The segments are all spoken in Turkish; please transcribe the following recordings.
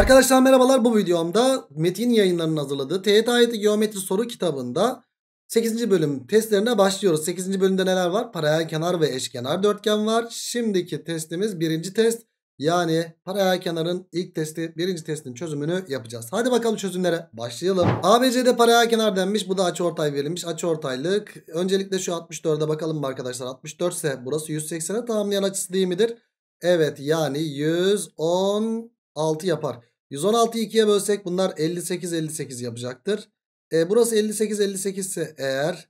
Arkadaşlar merhabalar bu videomda Metin yayınlarının hazırladığı TYT AYT Geometri Soru kitabında 8. bölüm testlerine başlıyoruz. 8. bölümde neler var? Paralel kenar ve eşkenar dörtgen var. Şimdiki testimiz birinci test. Yani paralel kenarın ilk testi, birinci testin çözümünü yapacağız. Hadi bakalım çözümlere başlayalım. ABC'de paralel kenar denmiş. Bu da açıortay verilmiş. Açıortaylık. Öncelikle şu 64'e bakalım arkadaşlar. 64 ise burası 180'e tamamlayan açısı değil midir? Evet yani 116 yapar. 116'yı 2'ye bölsek bunlar 58 58 yapacaktır. E, burası 58 58 ise eğer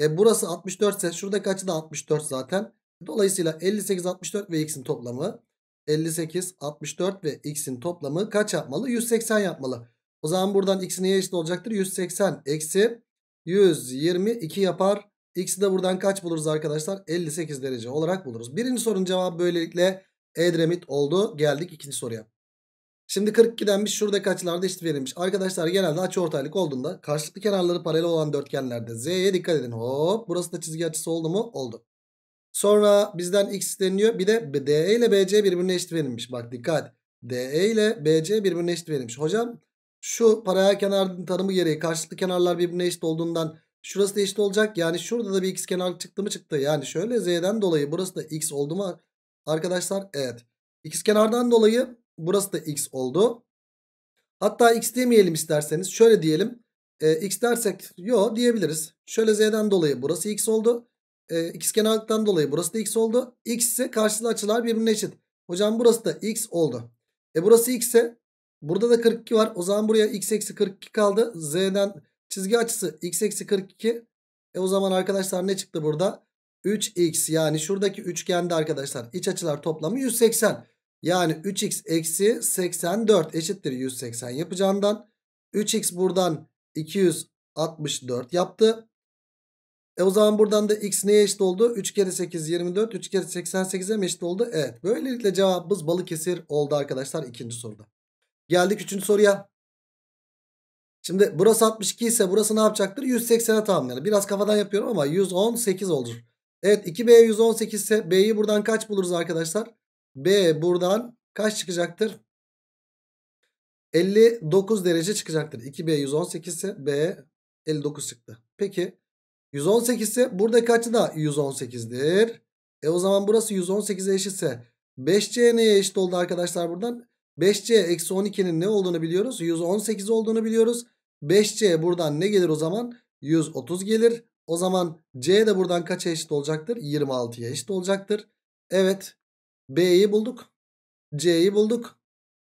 e, burası 64 ise şuradaki açı da 64 zaten. Dolayısıyla 58 64 ve x'in toplamı 58 64 ve x'in toplamı kaç yapmalı? 180 yapmalı. O zaman buradan x neye eşit olacaktır? 180 eksi 122 yapar. X'i de buradan kaç buluruz arkadaşlar? 58 derece olarak buluruz. Birinci sorunun cevabı böylelikle Edremit oldu. Geldik ikinci soruya. Şimdi 42 denmiş, şurada açılarda eşit verilmiş. Arkadaşlar genelde açı ortaylık olduğunda karşılıklı kenarları paralel olan dörtgenlerde z'ye dikkat edin. Hop burası da çizgi açısı oldu mu? Oldu. Sonra bizden x isteniyor. Bir de DE ile BC birbirine eşit verilmiş. Bak dikkat. DE ile BC birbirine eşit verilmiş. Hocam şu paralel kenarın tanımı gereği karşılıklı kenarlar birbirine eşit olduğundan şurası da eşit olacak. Yani şurada da bir x kenar çıktı mı çıktı. Yani şöyle z'den dolayı burası da x oldu mu? Arkadaşlar evet. x kenardan dolayı Burası da x oldu. Hatta x demeyelim isterseniz. Şöyle diyelim. E, x dersek yo diyebiliriz. Şöyle z'den dolayı burası x oldu. E, ee, x kenarlıktan dolayı burası da x oldu. x ise karşılığı açılar birbirine eşit. Hocam burası da x oldu. E burası x ise burada da 42 var. O zaman buraya x eksi 42 kaldı. Z'den çizgi açısı x eksi 42. E o zaman arkadaşlar ne çıktı burada? 3x yani şuradaki üçgende arkadaşlar iç açılar toplamı 180. Yani 3x eksi 84 eşittir 180 yapacağından 3x buradan 264 yaptı. E o zaman buradan da x neye eşit oldu? 3 kere 8 24. 3 kere 88'e mi eşit oldu? Evet. Böylelikle cevabımız Balıkesir oldu arkadaşlar ikinci soruda. Geldik üçüncü soruya. Şimdi burası 62 ise burası ne yapacaktır? 180'e tamamlanır. Biraz kafadan yapıyorum ama 118 olur. Evet 2B 118 ise B'yi buradan kaç buluruz arkadaşlar? B buradan kaç çıkacaktır? 59 derece çıkacaktır. 2B 118 ise B 59 çıktı. Peki 118 ise burada kaçı da 118'dir? E o zaman burası 118'e eşitse 5C neye eşit oldu arkadaşlar buradan? 5C eksi 12'nin ne olduğunu biliyoruz. 118 olduğunu biliyoruz. 5C buradan ne gelir o zaman? 130 gelir. O zaman C de buradan kaça eşit olacaktır? 26'ya eşit olacaktır. Evet B'yi bulduk. C'yi bulduk.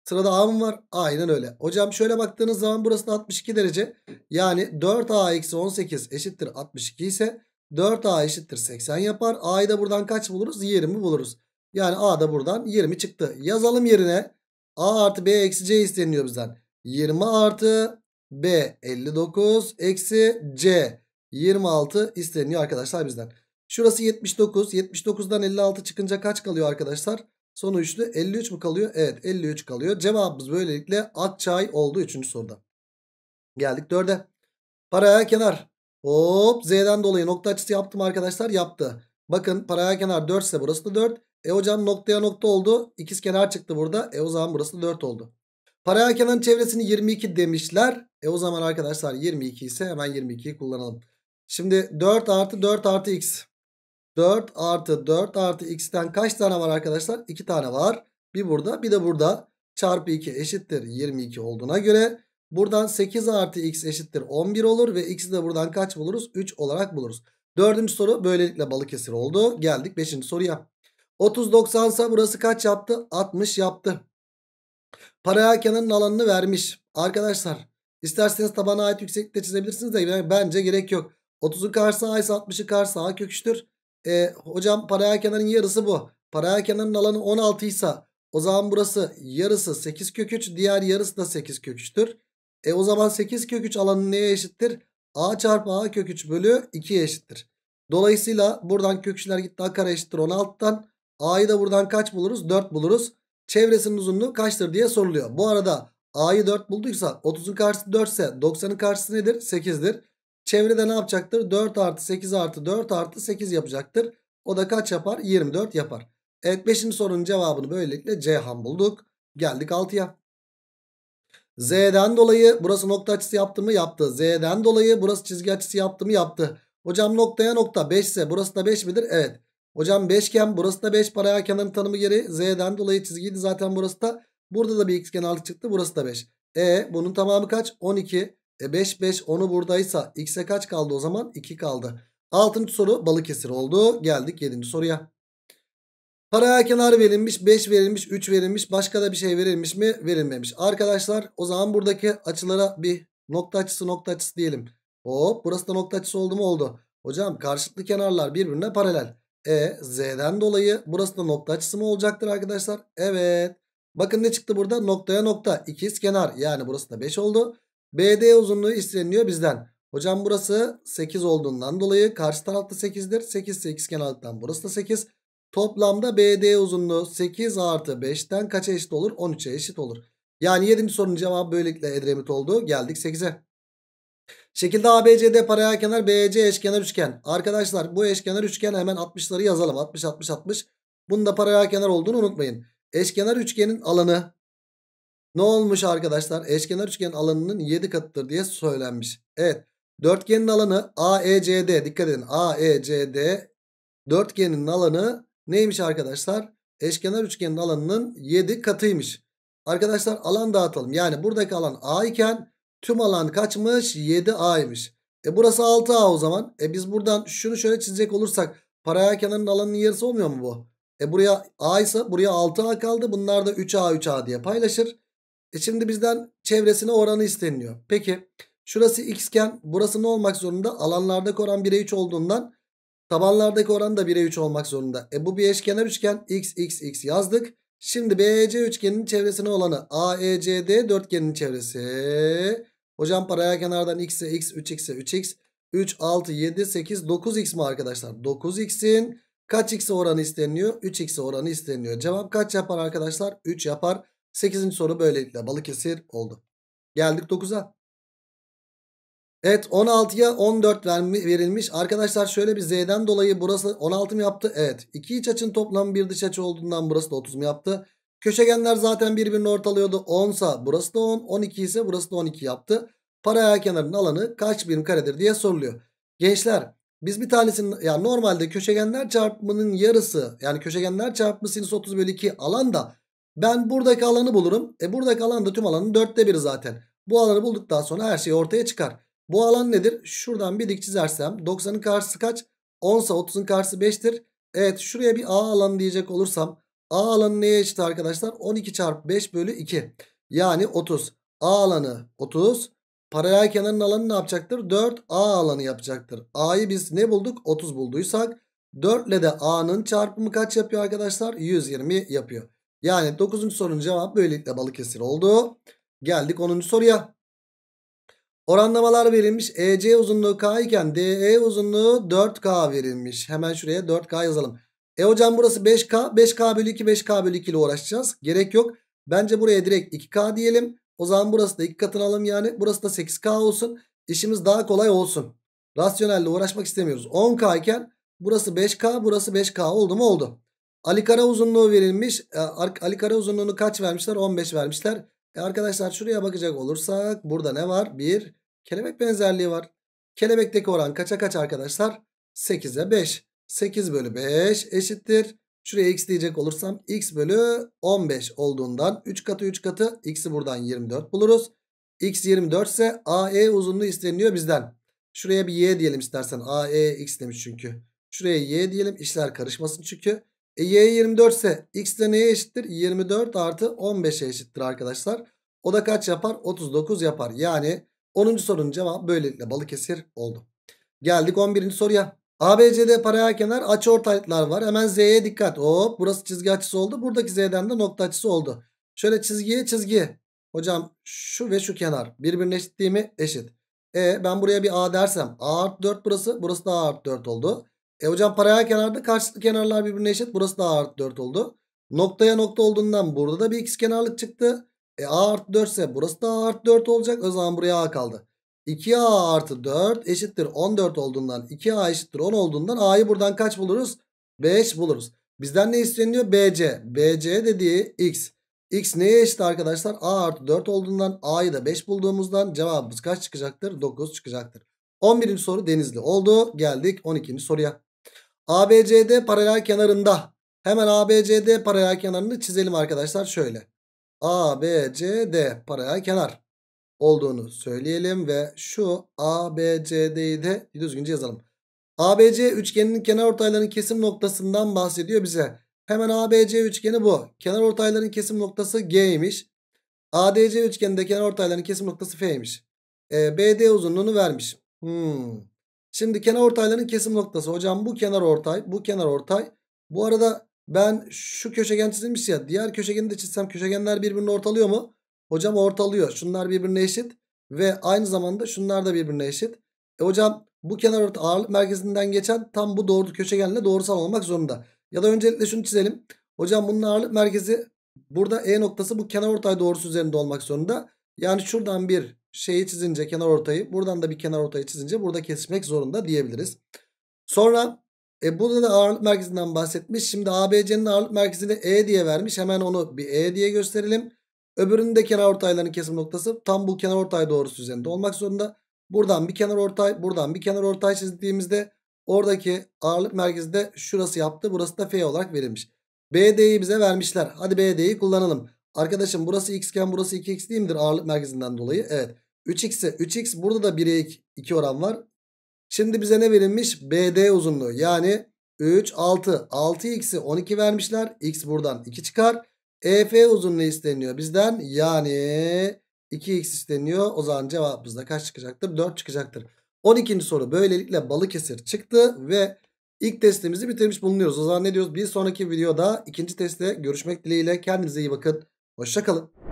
Sırada A mı var? Aynen öyle. Hocam şöyle baktığınız zaman burası 62 derece. Yani 4A eksi 18 eşittir 62 ise 4A eşittir 80 yapar. A'yı da buradan kaç buluruz? 20 buluruz. Yani A da buradan 20 çıktı. Yazalım yerine. A artı B eksi C isteniyor bizden. 20 artı B 59 eksi C 26 isteniyor arkadaşlar bizden. Şurası 79. 79'dan 56 çıkınca kaç kalıyor arkadaşlar? Son 53 mu kalıyor? Evet 53 kalıyor. Cevabımız böylelikle Akçay oldu 3. soruda. Geldik 4'e. Paraya kenar. Hop Z'den dolayı nokta açısı yaptım arkadaşlar yaptı. Bakın paraya kenar 4 ise burası da 4. E hocam noktaya nokta oldu. İkiz kenar çıktı burada. E o zaman burası da 4 oldu. Paraya kenarın çevresini 22 demişler. E o zaman arkadaşlar 22 ise hemen 22'yi kullanalım. Şimdi 4 artı 4 artı x. 4 artı 4 artı x'ten kaç tane var arkadaşlar? 2 tane var. Bir burada bir de burada çarpı 2 eşittir 22 olduğuna göre buradan 8 artı x eşittir 11 olur ve x'i de buradan kaç buluruz? 3 olarak buluruz. Dördüncü soru böylelikle Balıkesir oldu. Geldik beşinci soruya. 30-90 ise burası kaç yaptı? 60 yaptı. Paralel kenarın alanını vermiş. Arkadaşlar isterseniz tabana ait yükseklikte çizebilirsiniz de bence gerek yok. 30'un karşısı A ise 60'ın karşısı A köküçtür. E, hocam paralel kenarın yarısı bu. Paralel kenarın alanı 16 ise o zaman burası yarısı 8 kök 3 diğer yarısı da 8 kök 3'tür. E o zaman 8 kök 3 alanı neye eşittir? A çarpı A kök 3 bölü 2'ye eşittir. Dolayısıyla buradan kök 3'ler gitti A kare eşittir 16'tan. A'yı da buradan kaç buluruz? 4 buluruz. Çevresinin uzunluğu kaçtır diye soruluyor. Bu arada A'yı 4 bulduysa 30'un karşısı 4 ise 90'ın karşısı nedir? 8'dir. Çevrede ne yapacaktır? 4 artı 8 artı 4 artı 8 yapacaktır. O da kaç yapar? 24 yapar. Evet 5. sorunun cevabını böylelikle Ceyhan bulduk. Geldik 6'ya. Z'den dolayı burası nokta açısı yaptı mı? Yaptı. Z'den dolayı burası çizgi açısı yaptı mı? Yaptı. Hocam noktaya nokta 5 ise burası da 5 midir? Evet. Hocam 5 iken burası da 5 paraya kenarın tanımı geri. Z'den dolayı çizgiydi zaten burası da. Burada da bir x kenarlık çıktı. Burası da 5. E bunun tamamı kaç? 12. E 5 5 10'u buradaysa x'e kaç kaldı o zaman? 2 kaldı. 6. soru Balıkesir oldu. Geldik 7. soruya. Paraya kenar verilmiş, 5 verilmiş, 3 verilmiş. Başka da bir şey verilmiş mi? Verilmemiş. Arkadaşlar o zaman buradaki açılara bir nokta açısı nokta açısı diyelim. Hop burası da nokta açısı oldu mu oldu. Hocam karşılıklı kenarlar birbirine paralel. E Z'den dolayı burası da nokta açısı mı olacaktır arkadaşlar? Evet. Bakın ne çıktı burada? Noktaya nokta. İkiz kenar. Yani burası da 5 oldu. BD uzunluğu isteniyor bizden. Hocam burası 8 olduğundan dolayı karşı tarafta 8'dir. 8 8 kenarlıktan burası da 8. Toplamda BD uzunluğu 8 artı 5'ten kaça eşit olur? 13'e eşit olur. Yani 7. sorunun cevabı böylelikle Edremit oldu. Geldik 8'e. Şekilde ABCD paralel kenar BC eşkenar üçgen. Arkadaşlar bu eşkenar üçgen hemen 60'ları yazalım. 60 60 60. Bunun da paralel kenar olduğunu unutmayın. Eşkenar üçgenin alanı ne olmuş arkadaşlar? Eşkenar üçgen alanının 7 katıdır diye söylenmiş. Evet. Dörtgenin alanı AECD. Dikkat edin. AECD dörtgenin alanı neymiş arkadaşlar? Eşkenar üçgenin alanının 7 katıymış. Arkadaşlar alan dağıtalım. Yani buradaki alan A iken tüm alan kaçmış? 7A'ymış. E burası 6A o zaman. E biz buradan şunu şöyle çizecek olursak paraya kenarın alanının yarısı olmuyor mu bu? E buraya A ise buraya 6A kaldı. Bunlar da 3A 3A diye paylaşır. E şimdi bizden çevresine oranı isteniliyor. Peki şurası x iken burası ne olmak zorunda? Alanlardaki oran 1'e 3 olduğundan tabanlardaki oran da 1'e 3 olmak zorunda. E bu bir eşkenar üçgen x x x yazdık. Şimdi BEC üçgeninin çevresine olanı AECD dörtgenin çevresi. Hocam paraya kenardan x'e x, 3x'e 3x. 3, 6, 7, 8, 9x mi arkadaşlar? 9x'in kaç x'e oranı isteniyor? 3x'e oranı isteniyor. Cevap kaç yapar arkadaşlar? 3 yapar. 8. soru böylelikle Balıkesir oldu. Geldik 9'a. Evet 16'ya 14 verilmiş. Arkadaşlar şöyle bir Z'den dolayı burası 16 mı yaptı? Evet. İki iç açın toplam bir dış açı olduğundan burası da 30 mu yaptı? Köşegenler zaten birbirini ortalıyordu. 10 sa burası da 10. 12 ise burası da 12 yaptı. Paraya kenarının alanı kaç birim karedir diye soruluyor. Gençler biz bir tanesinin yani normalde köşegenler çarpımının yarısı yani köşegenler çarpımı sinüs 30 bölü 2 alan da ben buradaki alanı bulurum. E buradaki alan da tüm alanın dörtte biri zaten. Bu alanı bulduktan sonra her şey ortaya çıkar. Bu alan nedir? Şuradan bir dik çizersem 90'ın karşısı kaç? 10 ise 30'un karşısı 5'tir. Evet şuraya bir A alanı diyecek olursam A alanı neye eşit arkadaşlar? 12 çarpı 5 bölü 2. Yani 30. A alanı 30. Paralel kenarın alanı ne yapacaktır? 4 A alanı yapacaktır. A'yı biz ne bulduk? 30 bulduysak 4 ile de A'nın çarpımı kaç yapıyor arkadaşlar? 120 yapıyor. Yani 9. sorunun cevabı böylelikle Balıkesir oldu. Geldik 10. soruya. Oranlamalar verilmiş. EC uzunluğu K iken DE uzunluğu 4K verilmiş. Hemen şuraya 4K yazalım. E hocam burası 5K. 5K bölü 2 5K bölü 2 ile uğraşacağız. Gerek yok. Bence buraya direkt 2K diyelim. O zaman burası da 2 katını alalım yani. Burası da 8K olsun. İşimiz daha kolay olsun. Rasyonelle uğraşmak istemiyoruz. 10K iken burası 5K burası 5K oldu mu oldu. Ali kara uzunluğu verilmiş. E, Ali kara uzunluğunu kaç vermişler? 15 vermişler. E arkadaşlar şuraya bakacak olursak burada ne var? Bir kelebek benzerliği var. Kelebekteki oran kaça kaç arkadaşlar? 8'e 5. 8 bölü 5 eşittir. Şuraya x diyecek olursam x bölü 15 olduğundan 3 katı 3 katı x'i buradan 24 buluruz. x 24 ise AE uzunluğu isteniyor bizden. Şuraya bir y diyelim istersen. AE x demiş çünkü. Şuraya y diyelim işler karışmasın çünkü. E, y 24 ise x de neye eşittir? 24 artı 15'e eşittir arkadaşlar. O da kaç yapar? 39 yapar. Yani 10. sorunun cevabı böylelikle Balıkesir oldu. Geldik 11. soruya. ABCD paralel kenar açı ortaylıklar var. Hemen Z'ye dikkat. Hop burası çizgi açısı oldu. Buradaki Z'den de nokta açısı oldu. Şöyle çizgiye çizgi. Hocam şu ve şu kenar birbirine eşit değil mi? Eşit. E ben buraya bir A dersem A artı 4 burası. Burası da A artı 4 oldu. E hocam paraya kenarda karşılıklı kenarlar birbirine eşit. Burası da a artı 4 oldu. Noktaya nokta olduğundan burada da bir x kenarlık çıktı. E a artı 4 ise burası da a artı 4 olacak. O zaman buraya a kaldı. 2a artı 4 eşittir 14 olduğundan 2a eşittir 10 olduğundan a'yı buradan kaç buluruz? 5 buluruz. Bizden ne isteniyor? bc. bc dediği x. x neye eşit arkadaşlar? a artı 4 olduğundan a'yı da 5 bulduğumuzdan cevabımız kaç çıkacaktır? 9 çıkacaktır. 11. soru denizli oldu. Geldik 12. soruya. ABCD paralel kenarında. Hemen ABCD paralel kenarını çizelim arkadaşlar şöyle. ABCD paralel kenar olduğunu söyleyelim ve şu ABCD'yi de düzgünce yazalım. ABC üçgeninin kenar ortaylarının kesim noktasından bahsediyor bize. Hemen ABC üçgeni bu. Kenar ortaylarının kesim noktası G'ymiş. ADC üçgeninde kenar ortaylarının kesim noktası F'ymiş. E, BD uzunluğunu vermiş. Hmm. Şimdi kenar ortayların kesim noktası. Hocam bu kenar ortay, bu kenar ortay. Bu arada ben şu köşegen çizilmiş ya. Diğer köşegeni de çizsem köşegenler birbirini ortalıyor mu? Hocam ortalıyor. Şunlar birbirine eşit. Ve aynı zamanda şunlar da birbirine eşit. E hocam bu kenar orta ağırlık merkezinden geçen tam bu doğru köşegenle doğrusal olmak zorunda. Ya da öncelikle şunu çizelim. Hocam bunun ağırlık merkezi burada E noktası bu kenar ortay doğrusu üzerinde olmak zorunda. Yani şuradan bir şeyi çizince kenar ortayı buradan da bir kenar ortayı çizince burada kesmek zorunda diyebiliriz. Sonra e, burada da ağırlık merkezinden bahsetmiş. Şimdi ABC'nin ağırlık merkezini E diye vermiş. Hemen onu bir E diye gösterelim. Öbürünün de kenar ortaylarının kesim noktası tam bu kenar ortay doğrusu üzerinde olmak zorunda. Buradan bir kenar ortay, buradan bir kenar ortay çizdiğimizde oradaki ağırlık merkezi de şurası yaptı. Burası da F olarak verilmiş. BD'yi bize vermişler. Hadi BD'yi kullanalım. Arkadaşım burası x iken burası 2x değil midir ağırlık merkezinden dolayı? Evet. 3x e 3x burada da 1'e 2 oran var. Şimdi bize ne verilmiş? BD uzunluğu yani 3 6 6x'i 12 vermişler. X buradan 2 çıkar. EF uzunluğu isteniyor bizden. Yani 2x isteniyor. O zaman cevabımızda kaç çıkacaktır? 4 çıkacaktır. 12. soru böylelikle Balıkesir çıktı ve ilk testimizi bitirmiş bulunuyoruz. O zaman ne diyoruz? Bir sonraki videoda ikinci testte görüşmek dileğiyle. Kendinize iyi bakın. Hoşçakalın.